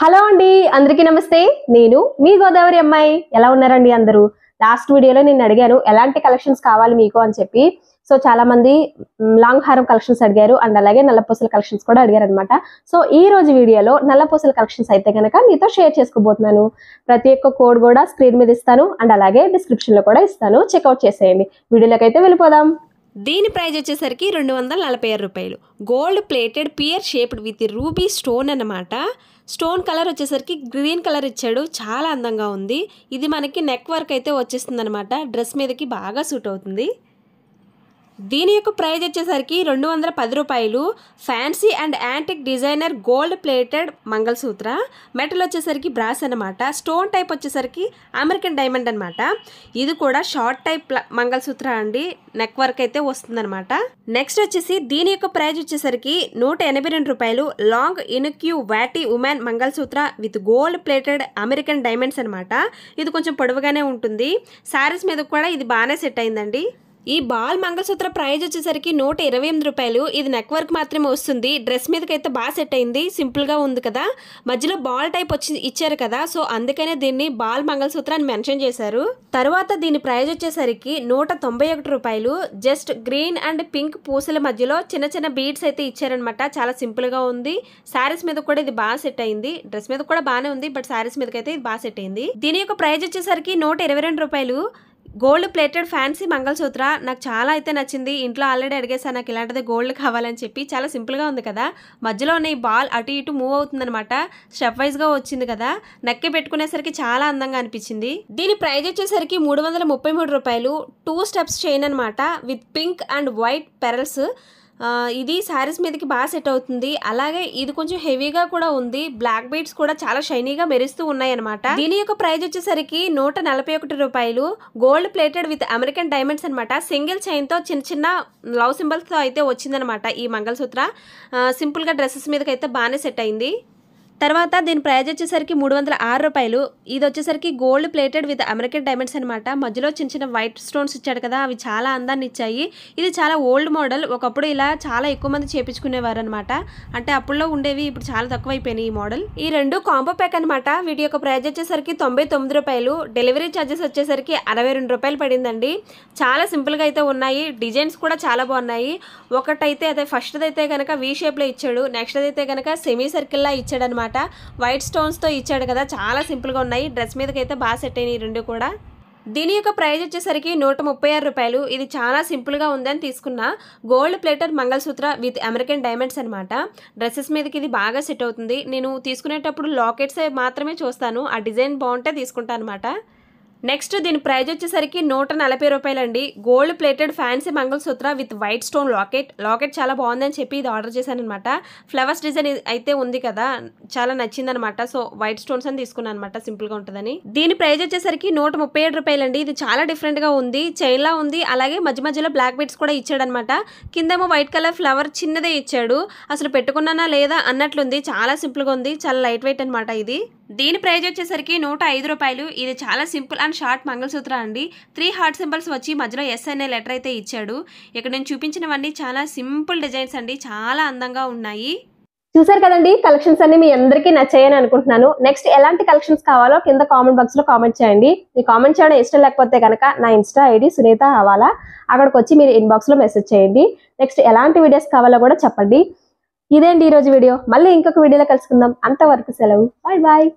hello అండి అందరికీ నమస్తే నేను మీ గోదావరి అమ్మాయి ఎలా ఉన్నారండి అందరూ లాస్ట్ వీడియోలో నేను అడిగాను ఎలాంటి కలెక్షన్స్ కావాలి మీకు అని చెప్పి సో చాలా మంది లాంగ్ హారం కలెక్షన్స్ అడిగారు అండ్ అలాగే నల్లపూసల కలెక్షన్స్ కూడా అడిగారు అనమాట సో ఈ రోజు వీడియోలో నల్లపూసల కలెక్షన్స్ అయితే కనుక మీతో షేర్ చేసుకోబోతున్నాను ప్రతి ఒక్క కోడ్ కూడా స్క్రీన్ మీద ఇస్తాను అండ్ అలాగే డిస్క్రిప్షన్లో కూడా ఇస్తాను చెక్అవుట్ చేసేయండి వీడియోలోకి అయితే వెళ్ళిపోదాం దీని ప్రైజ్ వచ్చేసరికి రెండు వందల నలభై ఆరు రూపాయలు gold plated pear shaped with ruby stone అనమాట స్టోన్ కలర్ వచ్చేసరికి గ్రీన్ కలర్ ఇచ్చాడు చాలా అందంగా ఉంది ఇది మనకి నెక్ వర్క్ అయితే వచ్చేస్తుంది అనమాట డ్రెస్ మీదకి బాగా సూట్ అవుతుంది దీని యొక్క ప్రైజ్ వచ్చేసరికి రెండు వందల పది రూపాయలు fancy and antique designer gold plated mangalsutra metal వచ్చేసరికి బ్రాస్ అనమాట స్టోన్ టైప్ వచ్చేసరికి అమెరికన్ డైమండ్ అనమాట ఇది కూడా షార్ట్ టైప్ మంగళసూత్ర అండి నెక్ వర్క్ అయితే వస్తుందన్నమాట నెక్స్ట్ వచ్చేసి దీని యొక్క ప్రైజ్ వచ్చేసరికి నూట ఎనభై రెండు రూపాయలు లాంగ్ ఇన్క్యూ వ్యాటీ women mangalsutra with gold plated American diamonds అనమాట ఇది కొంచెం పొడవుగానే ఉంటుంది శారీస్ మీద కూడా ఇది బాగానే సెట్ అయిందండి ఈ బాల్ మంగళసూత్ర ప్రైజ్ వచ్చేసరికి నూట ఇరవై ఎనిమిది రూపాయలు ఇది నెక్ వర్క్ మాత్రమే వస్తుంది డ్రెస్ మీదకైతే బాగా సెట్ అయింది సింపుల్గా ఉంది కదా మధ్యలో బాల్ టైప్ వచ్చి ఇచ్చారు కదా సో అందుకనే దీన్ని బాల్ మంగళసూత్ర అని మెన్షన్ చేశారు తర్వాత దీని ప్రైజ్ వచ్చేసరికి నూట తొంభై ఒకటి రూపాయలు జస్ట్ గ్రీన్ అండ్ పింక్ పూసల మధ్యలో చిన్న చిన్న బీడ్స్ అయితే ఇచ్చారనమాట చాలా సింపుల్గా ఉంది శారీస్ మీద కూడా ఇది బాగా సెట్ అయింది డ్రెస్ మీద కూడా బాగానే ఉంది బట్ శారీస్ మీదకైతే ఇది బాగా సెట్ అయింది దీని యొక్క ప్రైజ్ వచ్చేసరికి నూట ఇరవై రెండు రూపాయలు గోల్డ్ ప్లేటెడ్ ఫ్యాన్సీ మంగళసూత్ర నాకు చాలా అయితే నచ్చింది ఇంట్లో ఆల్రెడీ అడిగేసా నాకు ఇలాంటిది గోల్డ్ కావాలని చెప్పి చాలా సింపుల్గా ఉంది కదా మధ్యలో ఉన్న ఈ బాల్ అటు ఇటు మూవ్ అవుతుందనమాట స్టెప్ వైజ్గా వచ్చింది కదా నక్కి పెట్టుకునేసరికి చాలా అందంగా అనిపించింది దీని ప్రైజ్ వచ్చేసరికి మూడు వందల ముప్పై మూడు రూపాయలు టూ స్టెప్స్ చైన్ అనమాట with pink and white pearls ఇది శారీస్ మీదకి బాగా సెట్ అవుతుంది అలాగే ఇది కొంచెం హెవీగా కూడా ఉంది బ్లాక్ బీట్స్ కూడా చాలా షైనీగా మెరుస్తూ ఉన్నాయన్నమాట దీని యొక్క ప్రైజ్ వచ్చేసరికి నూట నలభై ఒకటి రూపాయలు gold plated with American diamonds అనమాట సింగిల్ చైన్తో చిన్న చిన్న లవ్ సింబల్స్తో అయితే వచ్చిందనమాట ఈ మంగళసూత్ర సింపుల్గా డ్రెస్సెస్ మీదకి అయితే బాగానే సెట్ అయింది తర్వాత దీని ప్రైజ్ వచ్చేసరికి మూడు వందల ఆరు రూపాయలు ఇది వచ్చేసరికి gold plated with American diamonds అనమాట మధ్యలో చిన్న చిన్న వైట్ స్టోన్స్ ఇచ్చాడు కదా అవి చాలా అందాన్ని ఇచ్చాయి ఇది చాలా ఓల్డ్ మోడల్ ఒకప్పుడు ఇలా చాలా ఎక్కువ మంది చేపించుకునేవారు అనమాట అంటే అప్పుడులో ఉండేవి ఇప్పుడు చాలా తక్కువ అయిపోయినాయి ఈ మోడల్ ఈ రెండు కాంబో ప్యాక్ అనమాట వీటి యొక్క ప్రైజ్ వచ్చేసరికి తొంభై తొమ్మిది రూపాయలు డెలివరీ ఛార్జెస్ వచ్చేసరికి అరవై రెండు రూపాయలు పడిందండి చాలా సింపుల్గా అయితే ఉన్నాయి డిజైన్స్ కూడా చాలా బాగున్నాయి ఒకటైతే అదే ఫస్ట్ది అయితే కనుక వీ షేప్లో ఇచ్చాడు నెక్స్ట్ అయితే కనుక సెమీ సర్కిల్లా ఇచ్చాడు అనమాట అనమాట వైట్ స్టోన్స్తో ఇచ్చాడు కదా చాలా సింపుల్గా ఉన్నాయి డ్రెస్ మీదకైతే బాగా సెట్ అయినాయి రెండు కూడా దీని యొక్క ప్రైజ్ వచ్చేసరికి నూట ముప్పై ఆరు రూపాయలు ఇది చాలా సింపుల్గా ఉందని తీసుకున్న gold plated mangalsutra with American diamonds అనమాట డ్రెస్సెస్ మీదకి ఇది బాగా సెట్ అవుతుంది నేను తీసుకునేటప్పుడు లాకెట్స్ మాత్రమే చూస్తాను ఆ డిజైన్ బాగుంటే తీసుకుంటాను అనమాట నెక్స్ట్ దీని ప్రైజ్ వచ్చేసరికి నూట నలభై రూపాయలు అండి gold plated fancy mangalsutra with white stone locket locket చాలా బాగుందని చెప్పి ఇది ఆర్డర్ చేశాను అనమాట ఫ్లవర్స్ డిజైన్ అయితే ఉంది కదా చాలా నచ్చిందనమాట సో వైట్ స్టోన్స్ అని తీసుకున్నాను అనమాట సింపుల్గా ఉంటుందని దీని ప్రైజ్ వచ్చేసరికి నూట ముప్పై ఏడు రూపాయలండి ఇది చాలా డిఫరెంట్గా ఉంది చైన్లా ఉంది అలాగే మధ్య మధ్యలో బ్లాక్ బీట్స్ కూడా ఇచ్చాడనమాట కిందేమో వైట్ కలర్ ఫ్లవర్ చిన్నదే ఇచ్చాడు అసలు పెట్టుకున్నానా లేదా అన్నట్లుంది చాలా సింపుల్గా ఉంది చాలా లైట్ వెయిట్ అనమాట ఇది దీని ప్రైజ్ వచ్చేసరికి నూట ఐదు రూపాయలు ఇది చాలా సింపుల్ అండ్ షార్ట్ మంగళసూత్ర అండి త్రీ హార్ట్ సింబల్స్ వచ్చి మధ్యలో ఎస్ అనే లెటర్ అయితే ఇచ్చాడు ఇక్కడ నేను చూపించినవన్నీ చాలా సింపుల్ డిజైన్స్ అండి చాలా అందంగా ఉన్నాయి చూసారు కదండి కలెక్షన్స్ అన్ని మీ అందరికీ నచ్చాయని అనుకుంటున్నాను నెక్స్ట్ ఎలాంటి కలెక్షన్స్ కావాలో కింద కామెంట్ బాక్స్ లో కామెంట్ చేయండి మీ కామెంట్ చేయడం ఇష్టం లేకపోతే కనుక నా ఇన్స్టా ఐడి సునీత అవాలా అక్కడికి వచ్చి మీరు ఇన్బాక్స్ లో మెసేజ్ చేయండి నెక్స్ట్ ఎలాంటి వీడియోస్ కావాలో కూడా చెప్పండి ఇదేంటి ఈరోజు వీడియో మళ్ళీ ఇంకొక వీడియోలో కలుసుకుందాం అంతవరకు సెలవు బాయ్ బాయ్